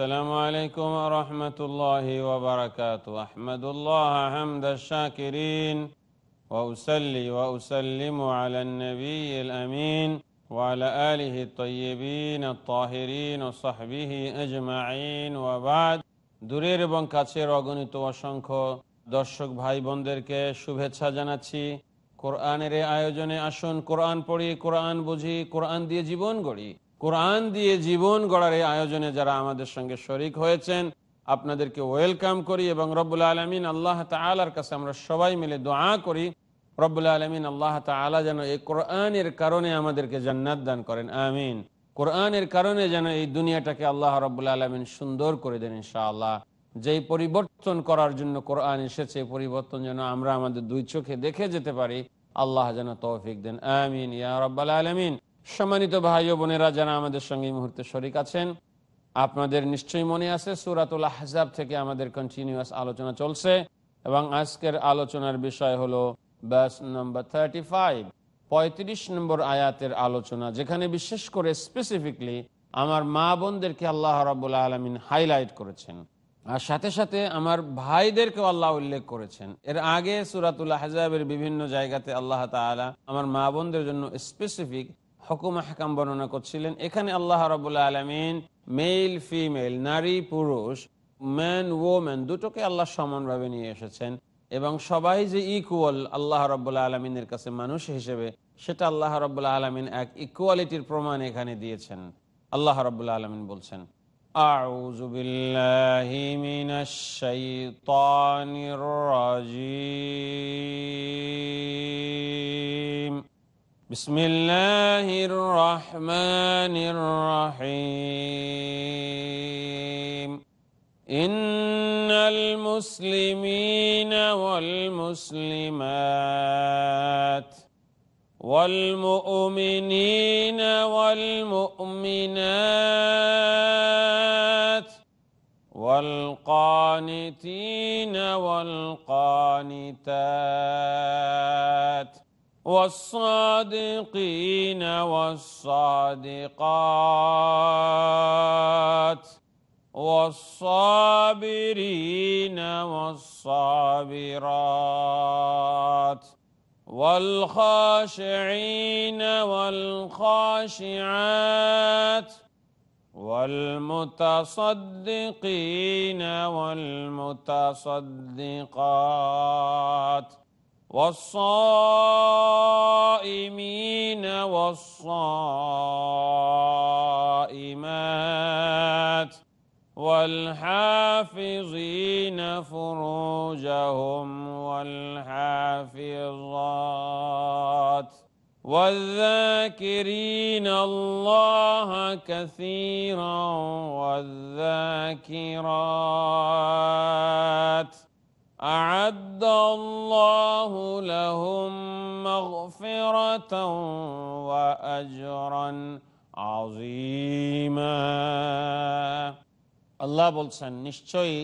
السلام عليكم ورحمة الله وبركاته أحمد الله حمد الشاكرين وأسلي وأسلم على النبي الأمين وعلى آله الطيبين الطاهرين وصحبه أجمعين وبعد দূরের এবং কাছের অগণিত অসংখ্য দর্শক ভাই বোনদেরকে শুভেচ্ছা জানাচ্ছি কোরআনের আয়োজনে আসুন কোরআন পড়ি কোরআন বুঝি কোরআন দিয়ে জীবন গড়ি কোরআন দিয়ে জীবন গড়ার এই আয়োজনে যারা আমাদের সঙ্গে শরিক হয়েছেন আপনাদেরকে ওয়েলকাম করি এবং রব্বুল আলমিন আল্লাহ তালার কাছে আমরা সবাই মিলে দোয়া করি রব্বুল আলমিন আল্লাহ তালা যেন এই কোরআনের কারণে আমাদেরকে জান্নাত দান করেন আমিন কোরআনের কারণে যেন এই দুনিয়াটাকে আল্লাহ রব্বুল আলমিন সুন্দর করে দেন ইনশাআল্লাহ যেই পরিবর্তন করার জন্য কোরআন এসেছে পরিবর্তন যেন আমরা আমাদের দুই চোখে দেখে যেতে পারি আল্লাহ যেন তৌফিক দেন আমিন ইয়া রব্বাল আলমিন সম্মানিত ভাই ও বোনেরা যারা আমাদের সঙ্গে এই মুহূর্তে শরিক আছেন আপনাদের নিশ্চয়ই মনে আছে সুরাতুল আহজাব থেকে আমাদের কন্টিনিউয়াস আলোচনা চলছে এবং আজকের আলোচনার বিষয় হলো ব্যাস নম্বর থার্টি ফাইভ পঁয়ত্রিশ নম্বর আয়াতের আলোচনা যেখানে বিশেষ করে স্পেসিফিকলি আমার মা বোনদেরকে আল্লাহ রাবুল্লা আলমিন হাইলাইট করেছেন আর সাথে সাথে আমার ভাইদেরকেও আল্লাহ উল্লেখ করেছেন এর আগে সুরাতুল আহজাবের বিভিন্ন জায়গাতে আল্লাহ তালা আমার মা বোনদের জন্য স্পেসিফিক হকুম হাকাম বর্ণনা করছিলেন এখানে আল্লাহ রবুল্লা আলমিন মেল ফিমেল নারী পুরুষ ম্যান ওম্যান দুটোকে আল্লাহ সমানভাবে নিয়ে এসেছেন এবং সবাই যে ইকুয়াল আল্লাহ রব্বুল্লা আলমিনের কাছে মানুষ হিসেবে সেটা আল্লাহ রব্বুল্লা আলমিন এক ইকুয়ালিটির প্রমাণ এখানে দিয়েছেন আল্লাহ রব্বুল্লা আলমিন বলছেন أعوذ بالله من الشيطان الرجيم بسم الله الرحمن الرحيم إن المسلمين والمسلمات والمؤمنين والمؤمنات والقانتين والقانتات والصادقين والصادقات والصابرين والصابرات والخاشعين والخاشعات والمتصدقين والمتصدقات والصائمين والصائمات والحافظين فروجهم والحافظات والذاكرين الله كثيرا والذاكرات أعد الله لهم مغفرة وأجرا عظيما আল্লাহ বলছেন নিশ্চয়ই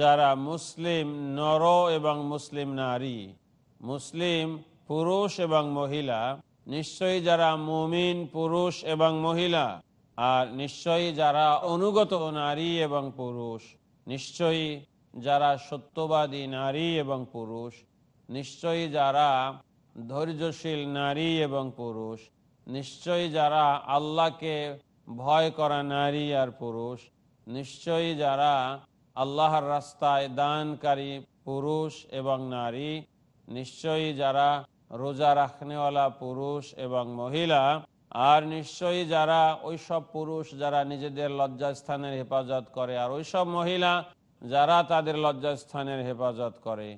যারা মুসলিম নর এবং মুসলিম নারী মুসলিম পুরুষ এবং মহিলা নিশ্চয়ই যারা মুমিন পুরুষ এবং মহিলা আর নিশ্চয়ই যারা অনুগত নারী এবং পুরুষ নিশ্চয়ই যারা সত্যবাদী নারী এবং পুরুষ নিশ্চয়ই যারা ধৈর্যশীল নারী এবং পুরুষ নিশ্চয়ই যারা আল্লাহকে ভয় করা নারী আর পুরুষ নিশ্চয়ই যারা আল্লাহর রাস্তায় দানকারী পুরুষ এবং নারী নিশ্চয়ই যারা রোজা রাখনেওয়ালা পুরুষ এবং মহিলা আর নিশ্চয়ই যারা ওইসব পুরুষ যারা নিজেদের লজ্জাস্থানের হেফাজত করে আর ওইসব মহিলা যারা তাদের লজ্জাস্থানের হেফাজত করে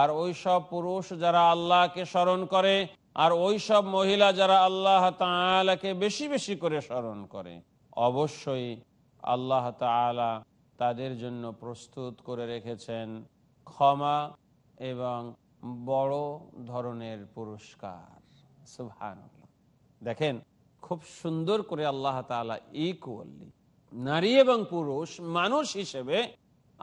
আর ওই সব পুরুষ যারা আল্লাহকে স্মরণ করে আর ওই সব মহিলা যারা আল্লাহ তালাকে বেশি বেশি করে স্মরণ করে অবশ্যই আল্লাহ তালা তাদের জন্য প্রস্তুত করে রেখেছেন ক্ষমা এবং বড় ধরনের পুরস্কার সুভান দেখেন খুব সুন্দর করে আল্লাহ তালা ইকুয়ালি নারী এবং পুরুষ মানুষ হিসেবে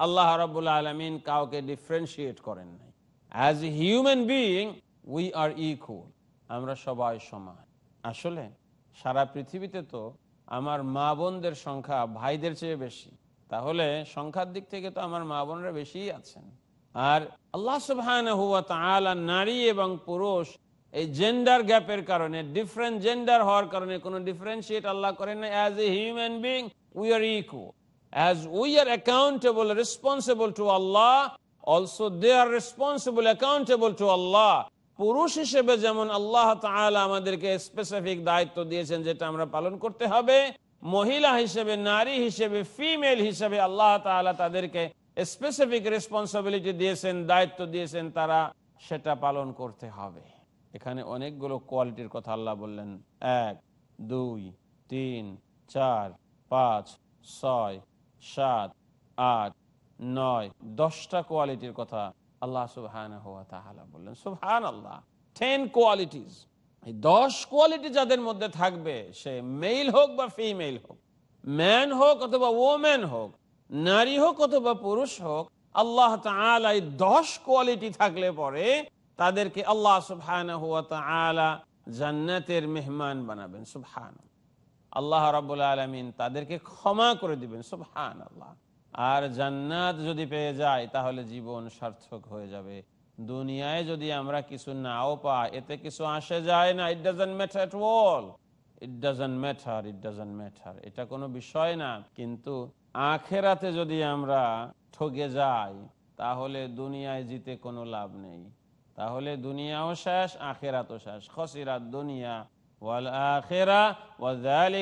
আল্লাহ রাবুল আলমিন কাউকে ডিফারেন্সিয়েট করেন নাই as a human being we are equal আমরা সবাই সমান আসলে সারা পৃথিবীতে তো আমার মা বোনদের সংখ্যা ভাইদের চেয়ে বেশি তাহলে সংখ্যার দিক থেকে তো আমার মা বোনরা বেশিই আছেন আর আল্লাহ সুবাহান হুয়া নারী এবং পুরুষ এই জেন্ডার গ্যাপের কারণে ডিফারেন্ট জেন্ডার হওয়ার কারণে কোনো ডিফারেন্সিয়েট আল্লাহ করেন না as a human being we are equal As we are accountable, responsible to Allah, also they are responsible, accountable to Allah. পুরুষ হিসেবে যেমন আল্লাহ তাআলা আমাদেরকে স্পেসিফিক দায়িত্ব দিয়েছেন যেটা আমরা পালন করতে হবে মহিলা হিসেবে নারী হিসেবে ফিমেল হিসেবে আল্লাহ তাআলা তাদেরকে স্পেসিফিক রেসপন্সিবিলিটি দিয়েছেন দায়িত্ব দিয়েছেন তারা সেটা পালন করতে হবে এখানে অনেকগুলো কোয়ালিটির কথা আল্লাহ বললেন এক দুই তিন চার পাঁচ ছয় সাত আট নয় দশটা কোয়ালিটির কথা আল্লাহ সুহান বললেন সুহান আল্লাহ টেন কোয়ালিটিস দশ কোয়ালিটি যাদের মধ্যে থাকবে সে মেল হোক বা ফিমেল হোক ম্যান হোক অথবা ওম্যান হোক নারী হোক অথবা পুরুষ হোক আল্লাহ দশ কোয়ালিটি থাকলে পরে তাদেরকে আল্লাহ সুহান জান্নাতের মেহমান বানাবেন সুহান আল্লাহ রাবুল আলমিন তাদেরকে ক্ষমা করে দিবেন সব হান আল্লাহ আর জান্নাত যদি পেয়ে যায় তাহলে জীবন সার্থক হয়ে যাবে দুনিয়ায় যদি আমরা কিছু নাও পাই এতে কিছু আসে যায় না it doesn't matter at all it doesn't matter it doesn't matter এটা কোনো বিষয় না কিন্তু আখেরাতে যদি আমরা ঠগে যাই তাহলে দুনিয়ায় জিতে কোনো লাভ নেই তাহলে দুনিয়াও শেষ আখেরাতও শেষ খসিরাত দুনিয়া আখেরাতের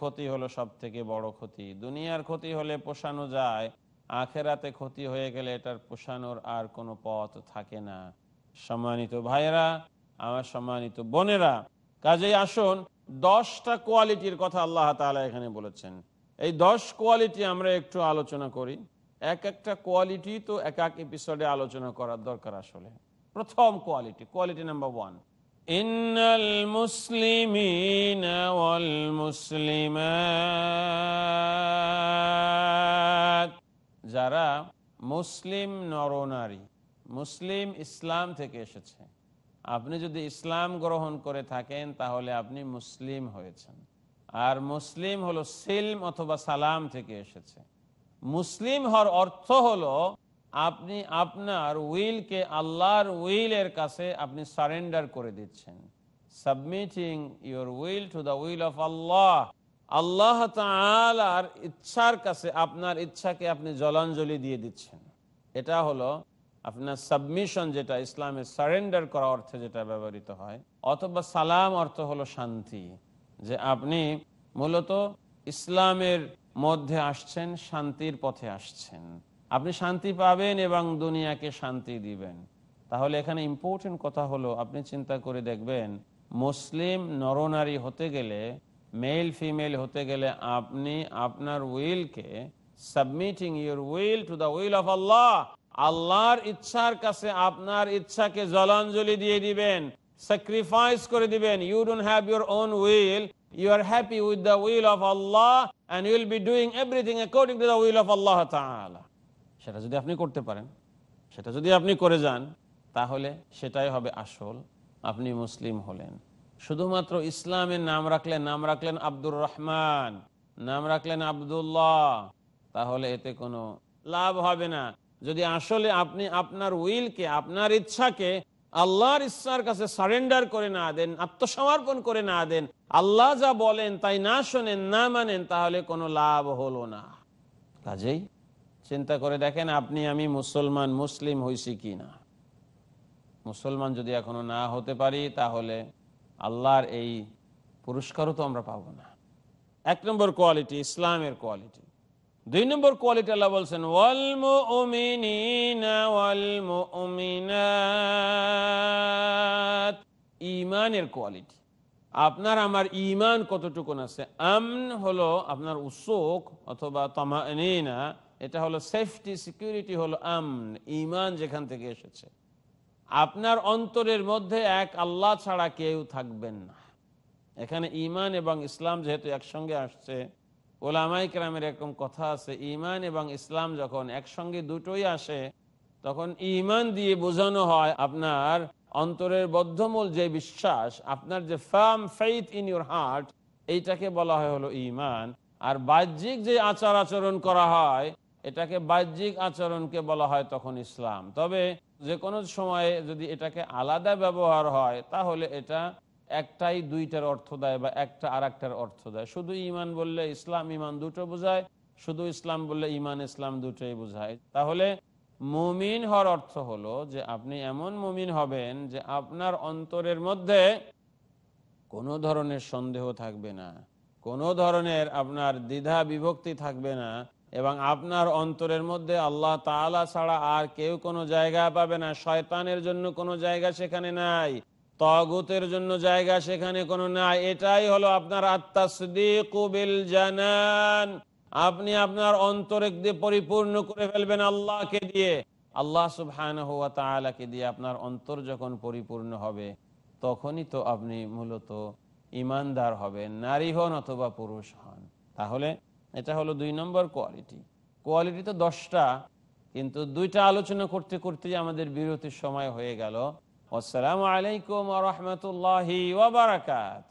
ক্ষতি হলো সব থেকে বড় ক্ষতি দুনিয়ার ক্ষতি হলে পোষানো যায় আখেরাতে ক্ষতি হয়ে গেলে এটার পোষানোর আর কোনো পথ থাকে না সম্মানিত ভাইরা আমার সম্মানিত বোনেরা কাজেই আসুন দশটা কোয়ালিটির কথা আল্লাহ তালা এখানে বলেছেন এই দশ কোয়ালিটি আমরা একটু আলোচনা করি এক একটা কোয়ালিটি তো এক এক এপিসোডে আলোচনা করার দরকার আসলে প্রথম কোয়ালিটি কোয়ালিটি নাম্বার ওয়ান ইন্নাল মুসলিমিন ওয়াল মুসলিমাত যারা মুসলিম নরনারী মুসলিম ইসলাম থেকে এসেছে আপনি যদি ইসলাম গ্রহণ করে থাকেন তাহলে আপনি মুসলিম হয়েছেন আর মুসলিম হলো সিলম অথবা সালাম থেকে এসেছে মুসলিম হওয়ার অর্থ হলো আপনি আপনার উইলকে আল্লাহর উইলের কাছে আপনি সারেন্ডার করে দিচ্ছেন submitting your will to the will of Allah Allah তালার ইচ্ছার কাছে আপনার ইচ্ছাকে আপনি জলাঞ্জলি দিয়ে দিচ্ছেন এটা হলো আপনার সাবমিশন যেটা ইসলামে সারেন্ডার করা অর্থে যেটা ব্যবহৃত হয় অথবা সালাম অর্থ হলো শান্তি যে আপনি মূলত ইসলামের মধ্যে আসছেন শান্তির পথে আসছেন আপনি শান্তি পাবেন এবং দুনিয়াকে শান্তি দিবেন তাহলে এখানে ইম্পর্টেন্ট কথা হলো আপনি চিন্তা করে দেখবেন মুসলিম নরনারী হতে গেলে মেল ফিমেল হতে গেলে আপনি আপনার উইলকে submitting your will to the will of Allah আল্লাহর ইচ্ছার কাছে আপনার ইচ্ছাকে জলাঞ্জলি দিয়ে দিবেন স্যাক্রিফাইস করে দিবেন you don't have your own will you are happy with the will of Allah and you'll be doing everything according to the will of Allah তাহলে সেটা যদি আপনি করতে পারেন সেটা যদি আপনি করে যান তাহলে সেটাই হবে আসল আপনি মুসলিম হলেন শুধুমাত্র ইসলামের নাম রাখলেন নাম রাখলেন আব্দুর রহমান নাম রাখলেন আবদুল্লাহ তাহলে এতে কোনো লাভ হবে না যদি আসলে আপনি আপনার উইলকে আপনার ইচ্ছাকে আল্লাহর ইচ্ছার কাছে সারেন্ডার করে না দেন আত্মসমর্পণ করে না দেন আল্লাহ যা বলেন তাই না শোনেন না মানেন তাহলে কোনো লাভ হলো না কাজেই চিন্তা করে দেখেন আপনি আমি মুসলমান মুসলিম হইছি কি না মুসলমান যদি এখনো না হতে পারি তাহলে আল্লাহর এই পুরস্কারও তো আমরা পাবো না এক নম্বর কোয়ালিটি ইসলামের কোয়ালিটি দুই নম্বর কোয়ালিটি আল্লাহ বলছেন ইমানের কোয়ালিটি আপনার আমার ইমান কতটুকুন আছে আমন হলো আপনার উৎসুক অথবা তমা এটা হলো সেফটি সিকিউরিটি হলো আমন ইমান যেখান থেকে এসেছে আপনার অন্তরের মধ্যে এক আল্লাহ ছাড়া কেউ থাকবেন না এখানে ইমান এবং ইসলাম যেহেতু একসঙ্গে আসছে ওলামাই ক্রামের এরকম কথা আছে ইমান এবং ইসলাম যখন একসঙ্গে দুটোই আসে তখন ইমান দিয়ে বোঝানো হয় আপনার অন্তরের বদ্ধমূল যে বিশ্বাস আপনার যে firm faith in your heart এইটাকে বলা হয় হলো ইমান আর বাহ্যিক যে আচার আচরণ করা হয় এটাকে বাহ্যিক আচরণকে বলা হয় তখন ইসলাম তবে যে কোনো সময়ে যদি এটাকে আলাদা ব্যবহার হয় তাহলে এটা একটাই দুইটার অর্থ দেয় বা একটা আর একটার অর্থ দেয় শুধু ইমান বললে ইসলাম ইমান দুটো বোঝায় শুধু ইসলাম বললে ইমান ইসলাম দুটোই বোঝায় তাহলে মুমিন হওয়ার অর্থ হলো যে আপনি এমন মুমিন হবেন যে আপনার অন্তরের মধ্যে কোনো ধরনের সন্দেহ থাকবে না কোনো ধরনের আপনার দ্বিধা বিভক্তি থাকবে না এবং আপনার অন্তরের মধ্যে আল্লাহ তালা ছাড়া আর কেউ কোনো জায়গা পাবে না শয়তানের জন্য কোনো জায়গা সেখানে নাই তগুতের জন্য জায়গা সেখানে কোনো নাই এটাই হলো আপনার আত্মাসদিকুবিল জানান আপনি আপনার অন্তর দিয়ে পরিপূর্ণ করে ফেলবেন আল্লাহকে দিয়ে আল্লাহ সুবহান হওয়া তালাকে দিয়ে আপনার অন্তর যখন পরিপূর্ণ হবে তখনই তো আপনি মূলত ইমানদার হবেন নারী হন অথবা পুরুষ হন তাহলে এটা হলো দুই নম্বর কোয়ালিটি কোয়ালিটি তো দশটা কিন্তু দুইটা আলোচনা করতে করতে আমাদের বিরতির সময় হয়ে গেল আসসালামু আলাইকুম রহমতুল্লাহ ওবরাকাত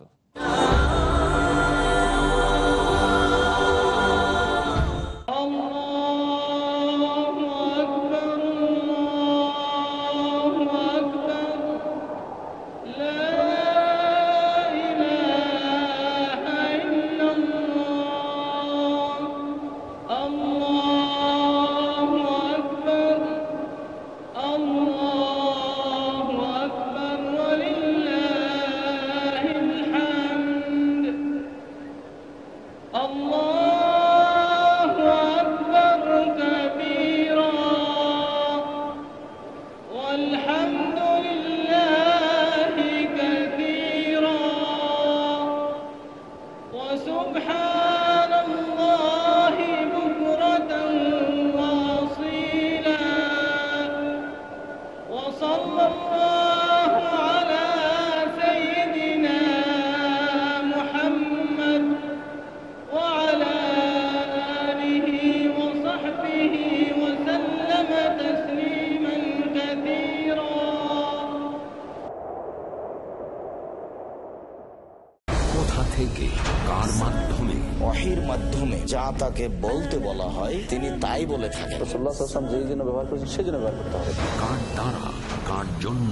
তাকে বলতে বলা হয় তিনি তাই বলে থাকেন রসুল্লাহাম যেই জন্য ব্যবহার করছেন সেই জন্য ব্যবহার করতে হবে কার দ্বারা কার জন্য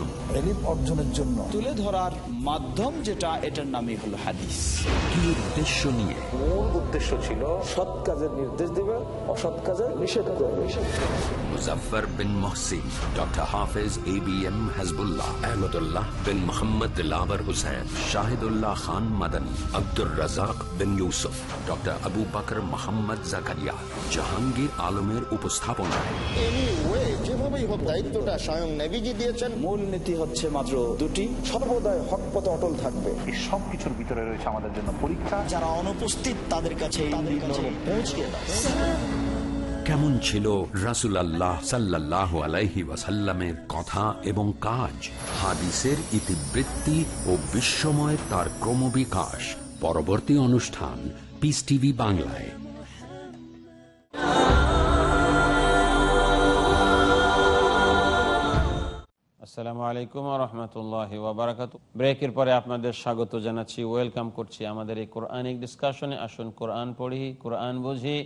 অর্জনের জন্য তুলে ধরার মাধ্যম যেটা এটার নামই হলো হাদিস কি উদ্দেশ্য নিয়ে মূল উদ্দেশ্য ছিল সৎ কাজের নির্দেশ দেবে অসৎ কাজের নিষেধ করবে bin doctor A B M bin Mohammad Shahidullah Khan Abdur bin doctor Abu Bakar Jahangir আলমের উপস্থাপনায় যেভাবেই দায়িত্বটা নেভিজি দিয়েছেন মূল নীতি হচ্ছে মাত্র দুটি সর্বদাই হক পথে অটল থাকবে এই ভিতরে রয়েছে আমাদের জন্য পরীক্ষা যারা অনুপস্থিত তাদের কাছে কেমন ছিল রাসুল আল্লাহ সাল্লাহ আলাইহি ওয়াসাল্লামের কথা এবং কাজ হাদিসের ইতিবৃত্তি ও বিশ্বময় তার ক্রমবিকাশ পরবর্তী অনুষ্ঠান পিস টিভি বাংলায় আসসালামু আলাইকুম রহমতুল্লাহ ওবরাকাত ব্রেকের পরে আপনাদের স্বাগত জানাচ্ছি ওয়েলকাম করছি আমাদের এই কোরআনিক ডিসকাশনে আসুন কোরআন পড়ি কোরআন বুঝি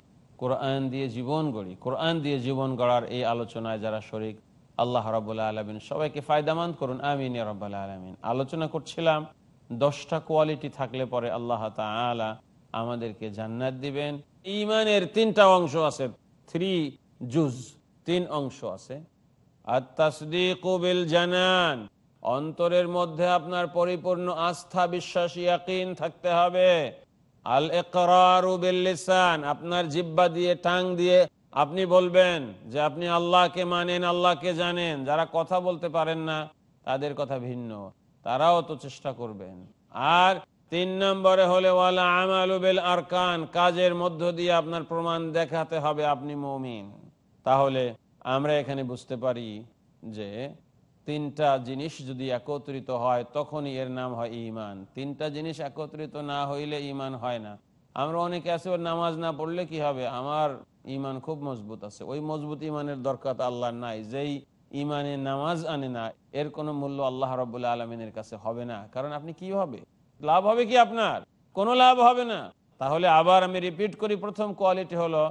কোরআন দিয়ে জীবন গড়ি কোরআন দিয়ে জীবন গড়ার এই আলোচনায় যারা শরিক আল্লাহ রবাহ আলমিন সবাইকে ফায়দামান করুন আমিন রব্বাল আলমিন আলোচনা করছিলাম দশটা কোয়ালিটি থাকলে পরে আল্লাহ তালা আমাদেরকে জান্নাত দিবেন ইমানের তিনটা অংশ আছে থ্রি জুজ তিন অংশ আছে অন্তরের মধ্যে আপনার পরিপূর্ণ আস্থা বিশ্বাস ইয়াকিন থাকতে হবে আল লিসান আপনার জিব্বা দিয়ে টাং দিয়ে আপনি বলবেন যে আপনি আল্লাহকে মানেন আল্লাহকে জানেন যারা কথা বলতে পারেন না তাদের কথা ভিন্ন তারাও তো চেষ্টা করবেন আর তিন নম্বরে হলে ওয়ালা আমালুবেল আরকান কাজের মধ্য দিয়ে আপনার প্রমাণ দেখাতে হবে আপনি মমিন তাহলে আমরা এখানে বুঝতে পারি যে তিনটা জিনিস যদি একত্রিত হয় তখনই এর নাম হয় ইমান তিনটা জিনিস একত্রিত না হইলে ইমান হয় না আমরা অনেকে আছে ওর নামাজ না পড়লে কি হবে আমার ইমান খুব মজবুত আছে ওই মজবুত ইমানের দরকার আল্লাহ নাই যেই ইমানে নামাজ আনে না এর কোনো মূল্য আল্লাহ রবুল্লা আলমিনের কাছে হবে না কারণ আপনি কি হবে লাভ হবে কি আপনার কোনো লাভ হবে না তাহলে আবার আমি রিপিট করি প্রথম কোয়ালিটি হলো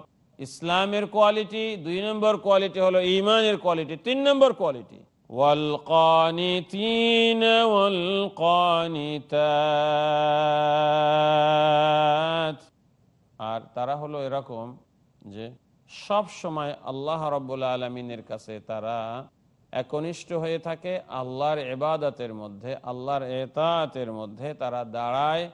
ইসলামের কোয়ালিটি দুই নম্বর কোয়ালিটি হলো ইমানের কোয়ালিটি তিন নম্বর কোয়ালিটি আর তারা হলো এরকম যে সব সময় আল্লাহ রব্বুল আলমিনের কাছে তারা একনিষ্ঠ হয়ে থাকে আল্লাহর এবাদতের মধ্যে আল্লাহর এতাতের মধ্যে তারা দাঁড়ায়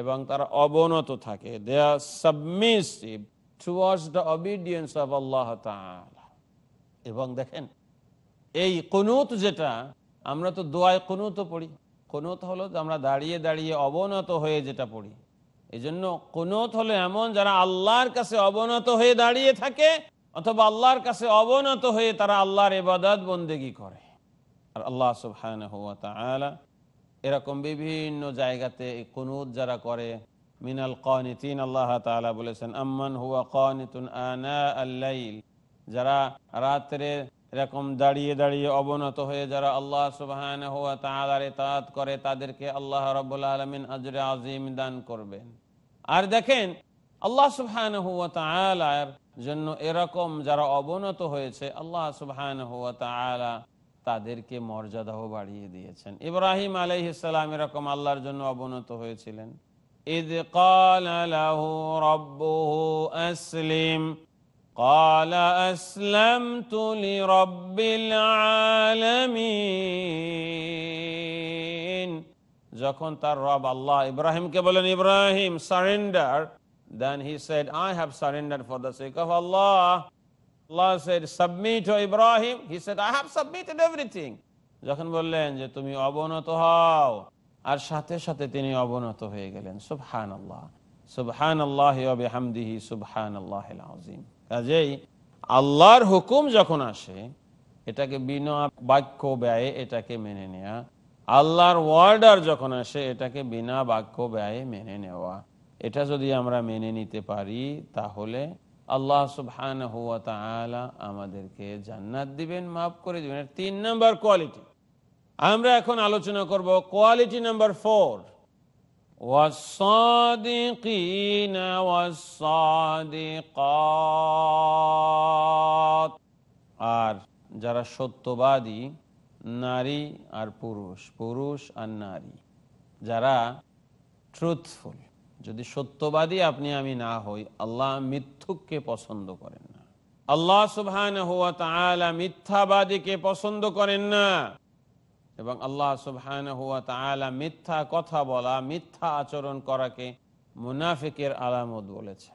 এবং তারা অবনত থাকে they are submissive towards the obedience of Allah এবং দেখেন এই কুনুত যেটা আমরা তো দোয়ায় কুনুত পড়ি কুনুত হলো আমরা দাঁড়িয়ে দাঁড়িয়ে অবনত হয়ে যেটা পড়ি এই জন্য কুনুত হলো এমন যারা আল্লাহর কাছে অবনত হয়ে দাঁড়িয়ে থাকে অথবা আল্লাহর কাছে অবনত হয়ে তারা আল্লাহর এবাদত বন্দেগি করে আর আল্লাহ সুবহান এরকম বিভিন্ন জায়গাতে এই কুনুত যারা করে মিনাল কানিতিন আল্লাহ তাআলা বলেছেন আম্মান হুয়া কানিতুন আনা আল-লাইল যারা রাতে এরকম দাঁড়িয়ে দাঁড়িয়ে অবনত হয়ে যারা আল্লাহ সুবহানাহু ওয়া তাআলার ইতাআত করে তাদেরকে আল্লাহ রাব্বুল আলামিন আজরে আযীম দান করবেন আর দেখেন আল্লাহ সুবহানাহু ওয়া তাআলার জন্য এরকম যারা অবনত হয়েছে আল্লাহ সুবহানাহু ওয়া তাআলা তাদেরকে মর্যাদাও বাড়িয়ে দিয়েছেন ইব্রাহিম আলাইহিস সালাম এরকম আল্লাহর জন্য অবনত হয়েছিলেন إذ قال له ربه أسلم قال أسلمت لرب العالمين যখন তার রব আল্লাহ ইব্রাহিমকে বলেন ইব্রাহিম সারেন্ডার দেন he said I have surrender for the sake of Allah Allah said submit O Ibrahim he said I have submitted everything যখন বললেন যে তুমি অবনত হও আর সাথে সাথে তিনি অবনত হয়ে গেলেন সুবহান আল্লাহ সুবহান আল্লাহ হামদিহি সুবহান আল্লাহ আজিম কাজেই আল্লাহর হুকুম যখন আসে এটাকে বিনা বাক্য ব্যয়ে এটাকে মেনে নেয়া আল্লাহর ওয়ার্ডার যখন আসে এটাকে বিনা বাক্য ব্যয়ে মেনে নেওয়া এটা যদি আমরা মেনে নিতে পারি তাহলে আল্লাহ সুবহান হুয়া তালা আমাদেরকে জান্নাত দিবেন মাফ করে দিবেন তিন নম্বর কোয়ালিটি আমরা এখন আলোচনা করব কোয়ালিটি নাম্বার ফোর আর যারা সত্যবাদী নারী আর পুরুষ পুরুষ আর নারী যারা ট্রুথফুল যদি সত্যবাদী আপনি আমি না হই আল্লাহ মিথ্যুককে পছন্দ করেন না আল্লাহ সুবহান মিথ্যাবাদীকে পছন্দ করেন না এবং আল্লাহ সুবহান হুয়া তালা মিথ্যা কথা বলা মিথ্যা আচরণ করাকে মুনাফিকের আলামত বলেছে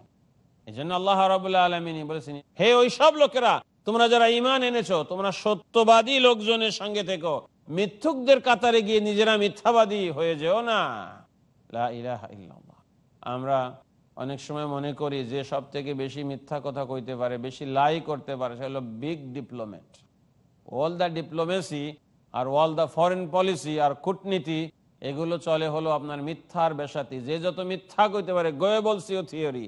এই জন্য আল্লাহ রবুল্লা আলমিনী বলেছেন হে ওই সব লোকেরা তোমরা যারা ইমান এনেছো তোমরা সত্যবাদী লোকজনের সঙ্গে থেকো মিথ্যুকদের কাতারে গিয়ে নিজেরা মিথ্যাবাদী হয়ে যেও না আমরা অনেক সময় মনে করি যে সব থেকে বেশি মিথ্যা কথা কইতে পারে বেশি লাই করতে পারে সে হলো big diplomat all the diplomacy আর ওয়াল দ্য ফরেন পলিসি আর কূটনীতি এগুলো চলে হলো আপনার মিথ্যার বেশাতি যে যত মিথ্যা কইতে পারে গয়ে বলসিও থিওরি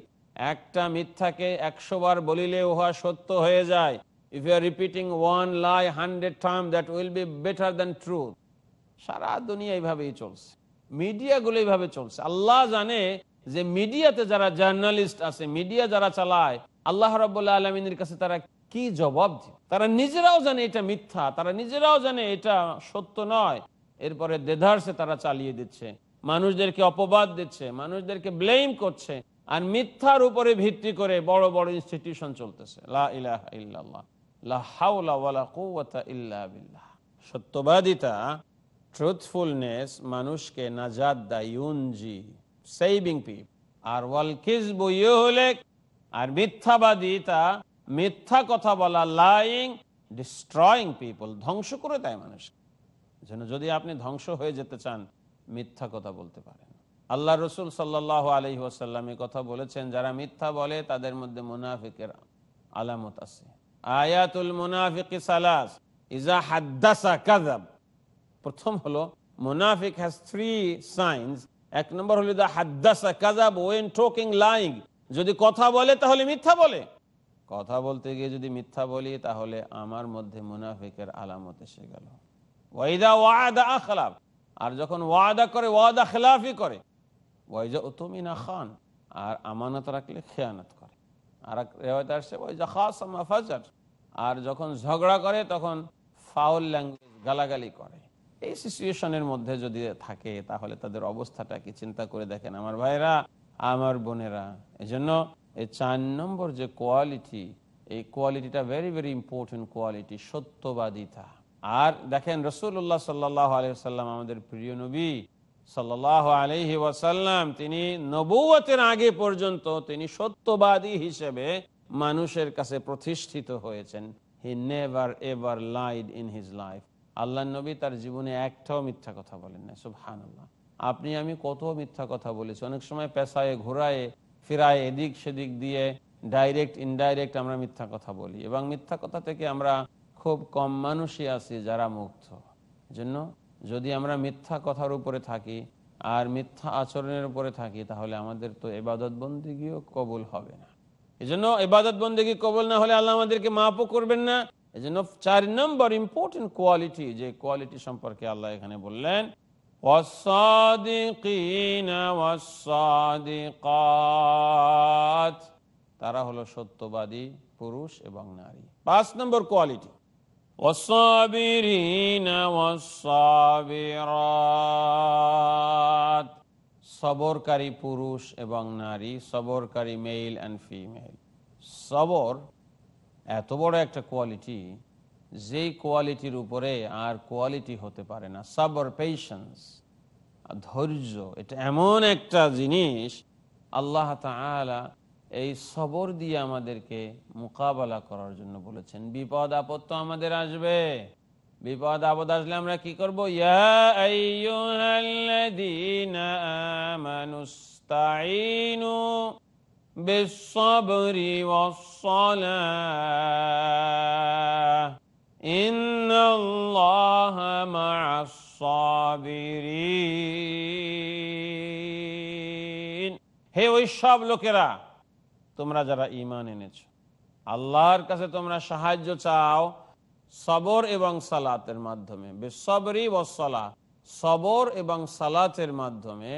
একটা মিথ্যাকে একশো বার বলিলে উহা সত্য হয়ে যায় if you are repeating one lie hundred term that will be better than truth সারা দুনিয়া এইভাবেই চলছে মিডিয়াগুলো এইভাবে চলছে আল্লাহ জানে যে মিডিয়াতে যারা জার্নালিস্ট আছে মিডিয়া যারা চালায় আল্লাহ রব আলমিনের কাছে তারা কি জবাব তারা নিজেরাও জানে এটা মিথ্যা তারা নিজেরাও জানে এটা সত্য নয় এরপরে দেধারসে তারা চালিয়ে দিচ্ছে মানুষদেরকে অপবাদ দিচ্ছে মানুষদেরকে ব্লেম করছে আর মিথ্যার উপরে ভিত্তি করে বড় বড় ইনস্টিটিউশন চলতেছে সত্যবাদিতা ট্রুথফুলনেস মানুষকে নাজাদ দায়ুঞ্জি সেভিং পিপ আর ওয়াল কিস বইয়ে হলে আর মিথ্যাবাদিতা মিথ্যা কথা বলা লাইং ডিস্ট্রয়িং পিপল ধ্বংস করে দেয় মানুষকে যেন যদি আপনি ধ্বংস হয়ে যেতে চান মিথ্যা কথা বলতে পারেন আল্লাহ রসুল সাল্লাহ আলহি আসাল্লাম কথা বলেছেন যারা মিথ্যা বলে তাদের মধ্যে মুনাফিকের আলামত আছে আয়াতুল মুনাফিক সালাস ইজা হাদ্দাসা কাজাব প্রথম হলো মুনাফিক হ্যাজ থ্রি সাইন্স এক নম্বর হলো দা হাদ্দাসা কাজাব ওয়েন টোকিং লাইং যদি কথা বলে তাহলে মিথ্যা বলে কথা বলতে গিয়ে যদি মিথ্যা বলি তাহলে আমার মধ্যে মুনাফিকের আলামত এসে গেল আর যখন ওয়াদা করে ওয়াদা খেলাফি করে খান আর আমানত রাখলে খেয়ানত করে আর আসছে আর যখন ঝগড়া করে তখন ফাউল ল্যাঙ্গুয়েজ গালাগালি করে এই সিচুয়েশনের মধ্যে যদি থাকে তাহলে তাদের অবস্থাটা কি চিন্তা করে দেখেন আমার ভাইরা আমার বোনেরা এজন্য এই চার নম্বর যে কোয়ালিটি এই কোয়ালিটিটা ভেরি ভেরি ইম্পর্টেন্ট কোয়ালিটি সত্যবাদিতা আর দেখেন রসুল্লাহ সাল্লাহ আলহিসাল্লাম আমাদের প্রিয় নবী তিনি আগে পর্যন্ত তিনি সত্যবাদী হিসেবে মানুষের কাছে প্রতিষ্ঠিত হয়েছেন he never ever lied in his life Allah নবী তার জীবনে একটাও মিথ্যা কথা বলেন না সুবহান আপনি আমি কত মিথ্যা কথা বলেছি অনেক সময় পেশায় ঘোরায় ফিরায় এদিক সেদিক দিয়ে ডাইরেক্ট ইনডাইরেক্ট আমরা মিথ্যা কথা বলি এবং মিথ্যা কথা থেকে আমরা খুব কম মানুষই আছি যারা মুক্ত জন্য যদি আমরা মিথ্যা কথার উপরে থাকি আর মিথ্যা আচরণের উপরে থাকি তাহলে আমাদের তো এবাদত বন্দিগিও কবুল হবে না এজন্য এবাদত বন্দিগি কবুল না হলে আল্লাহ আমাদেরকে মাপও করবেন না এই জন্য চার নম্বর ইম্পর্টেন্ট কোয়ালিটি যে কোয়ালিটি সম্পর্কে আল্লাহ এখানে বললেন والصادقين والصادقات তারা হলো সত্যবাদী পুরুষ এবং নারী পাঁচ নম্বর কোয়ালিটি والصابرين والصابرات সবরকারী পুরুষ এবং নারী সবরকারী মেল অ্যান্ড ফিমেল সবর এত বড় একটা কোয়ালিটি যেই কোয়ালিটির উপরে আর কোয়ালিটি হতে পারে না সাবর পেশেন্স ধৈর্য এটা এমন একটা জিনিস আল্লাহ তালা এই সবর দিয়ে আমাদেরকে মোকাবেলা করার জন্য বলেছেন বিপদ আপদ তো আমাদের আসবে বিপদ আপদ আসলে আমরা কি করবো মানুষতাইনু بالصبر অসলা হে ওই সব লোকেরা তোমরা যারা ইমান এনেছ আল্লাহর কাছে তোমরা সাহায্য চাও সবর এবং সালাতের মাধ্যমে বেসবরি বসলা সবর এবং সালাতের মাধ্যমে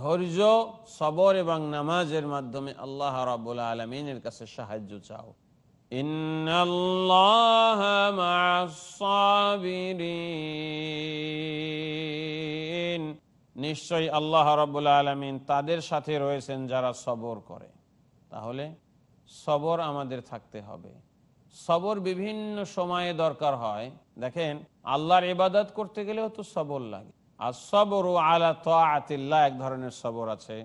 ধৈর্য সবর এবং নামাজের মাধ্যমে আল্লাহ রাবুল আলমিনের কাছে সাহায্য চাও নিশ্চয় নিশ্চয়ই আল্লাহ রব্বুল আলমিন তাদের সাথে রয়েছেন যারা সবর করে তাহলে সবর আমাদের থাকতে হবে সবর বিভিন্ন সময়ে দরকার হয় দেখেন আল্লাহর ইবাদত করতে গেলেও তো সবর লাগে আর সবর আলা তো আতিল্লা এক ধরনের সবর আছে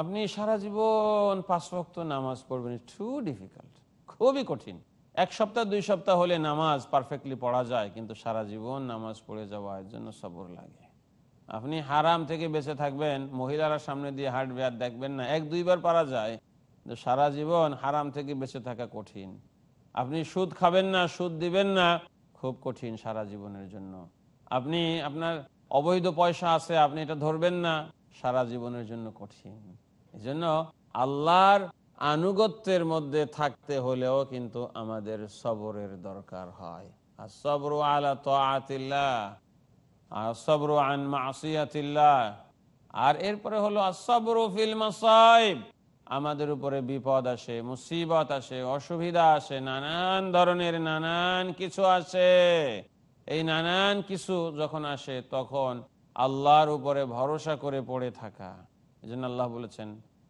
আপনি সারা জীবন পাঁচ ভক্ত নামাজ পড়বেন টু ডিফিকাল্ট খুবই কঠিন এক সপ্তাহ দুই সপ্তাহ হলে নামাজ পারফেক্টলি পড়া যায় কিন্তু সারা জীবন নামাজ পড়ে যাওয়ার জন্য সবর লাগে আপনি হারাম থেকে বেঁচে থাকবেন মহিলারা সামনে দিয়ে হাঁটবে বেয়ার দেখবেন না এক দুইবার পারা যায় সারা জীবন হারাম থেকে বেঁচে থাকা কঠিন আপনি সুদ খাবেন না সুদ দিবেন না খুব কঠিন সারা জীবনের জন্য আপনি আপনার অবৈধ পয়সা আছে আপনি এটা ধরবেন না সারা জীবনের জন্য কঠিন এজন্য আল্লাহর আনুগত্যের মধ্যে থাকতে হলেও কিন্তু আমাদের সবরের দরকার হয় আর সবর আলা তো আতিল্লা আর সবর আন মাসিয়াতিল্লা আর এরপরে হলো আসবর ফিল মাসাইব আমাদের উপরে বিপদ আসে মুসিবত আসে অসুবিধা আসে নানান ধরনের নানান কিছু আছে এই নানান কিছু যখন আসে তখন আল্লাহর উপরে ভরসা করে পড়ে থাকা এই আল্লাহ বলেছেন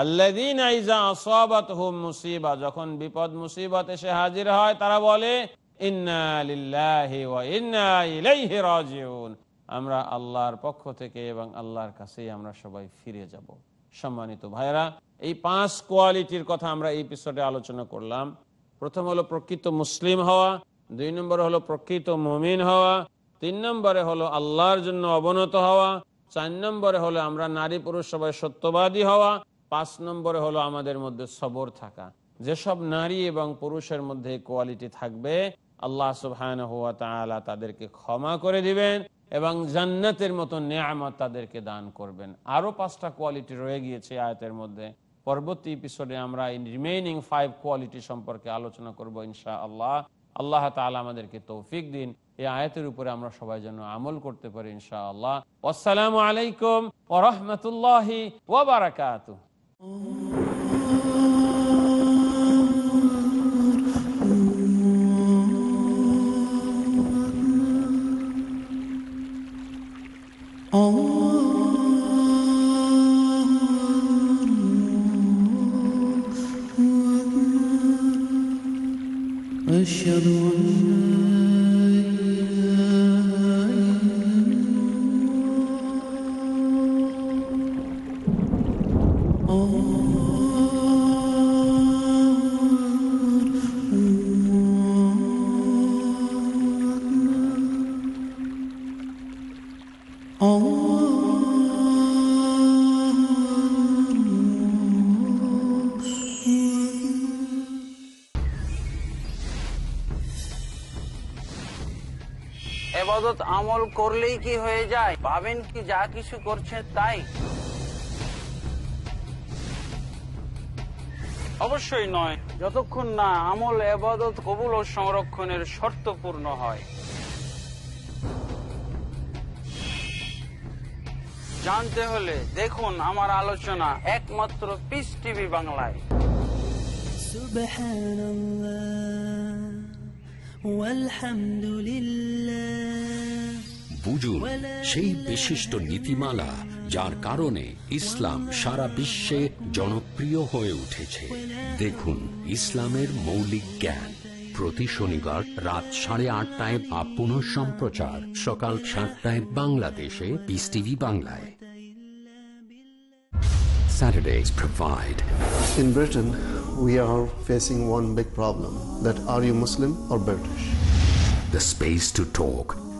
আইজা হুম মুসিবা যখন বিপদ মুসিবত এসে হাজির হয় তারা বলে আমরা আল্লাহর পক্ষ থেকে এবং আল্লাহর কাছেই আমরা সবাই ফিরে যাব সম্মানিত ভাইরা এই পাঁচ কোয়ালিটির কথা আমরা এই এপিসোডে আলোচনা করলাম প্রথম হলো প্রকৃত মুসলিম হওয়া দুই নম্বর হলো প্রকৃত মমিন হওয়া তিন নম্বরে হলো আল্লাহর জন্য অবনত হওয়া চার নম্বরে হলো আমরা নারী পুরুষ সবাই সত্যবাদী হওয়া পাঁচ নম্বরে হলো আমাদের মধ্যে সবর থাকা যেসব নারী এবং পুরুষের মধ্যে কোয়ালিটি থাকবে আল্লাহ সুহান তাদেরকে ক্ষমা করে দিবেন এবং জান্নাতের মতো নেয়ামত তাদেরকে দান করবেন আরো পাঁচটা কোয়ালিটি রয়ে গিয়েছে আয়াতের মধ্যে পরবর্তী এপিসোডে আমরা রিমেইনিং ফাইভ কোয়ালিটি সম্পর্কে আলোচনা করব ইনশা আল্লাহ আল্লাহ তালা আমাদেরকে তৌফিক দিন এই আয়াতের উপরে আমরা সবাই যেন আমল করতে পারি ইনশা আল্লাহ আসসালামু আলাইকুম ওরহমতুল্লাহি ওবরাকাতু 哦。আমল করলেই কি হয়ে যায় পাবেন কি যা কিছু করছেন তাই অবশ্যই নয় যতক্ষণ না আমল এবাদত কবুল ও সংরক্ষণের শর্ত পূর্ণ হয় জানতে হলে দেখুন আমার আলোচনা একমাত্র পিস টিভি বাংলায় সুবহানাল্লাহ বুঝুন সেই বিশিষ্ট নীতিমালা যার কারণে ইসলাম সারা বিশ্বে জনপ্রিয় হয়ে উঠেছে দেখুন ইসলামের মৌলিক জ্ঞান প্রতি শনিবার রাত সাড়ে আটটায় বা পুনঃ সম্প্রচার সকাল সাতটায় বাংলাদেশে পিস টিভি বাংলায় Saturdays provide. In Britain, we are facing one big problem that are you Muslim or British? The space to talk